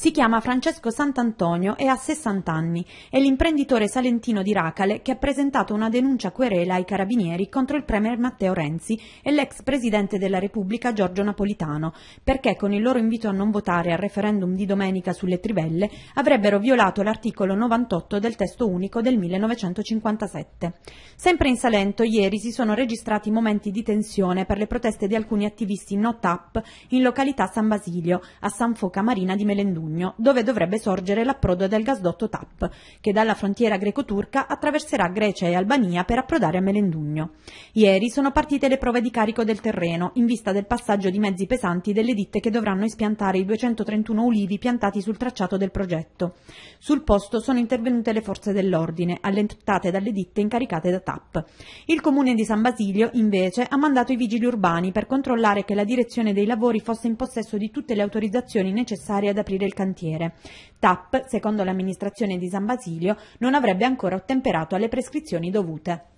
Si chiama Francesco Sant'Antonio e ha 60 anni. È l'imprenditore salentino di Racale che ha presentato una denuncia querela ai carabinieri contro il premier Matteo Renzi e l'ex presidente della Repubblica Giorgio Napolitano, perché con il loro invito a non votare al referendum di domenica sulle trivelle avrebbero violato l'articolo 98 del testo unico del 1957. Sempre in Salento ieri si sono registrati momenti di tensione per le proteste di alcuni attivisti no TAP in località San Basilio, a San Foca Marina di Melendugno. Cutugno, dove dovrebbe sorgere l'approdo del gasdotto TAP, che dalla frontiera greco-turca attraverserà Grecia e Albania per approdare a Melendugno. Ieri sono partite le prove di carico del terreno, in vista del passaggio di mezzi pesanti delle ditte che dovranno espiantare i 231 ulivi piantati sul tracciato del progetto. Sul posto sono intervenute le forze dell'ordine, allentate dalle ditte incaricate da TAP. Il comune di San Basilio, invece, ha mandato i vigili urbani per controllare che la direzione dei lavori fosse in possesso di tutte le autorizzazioni necessarie ad aprire il cantiere. TAP, secondo l'amministrazione di San Basilio, non avrebbe ancora ottemperato alle prescrizioni dovute.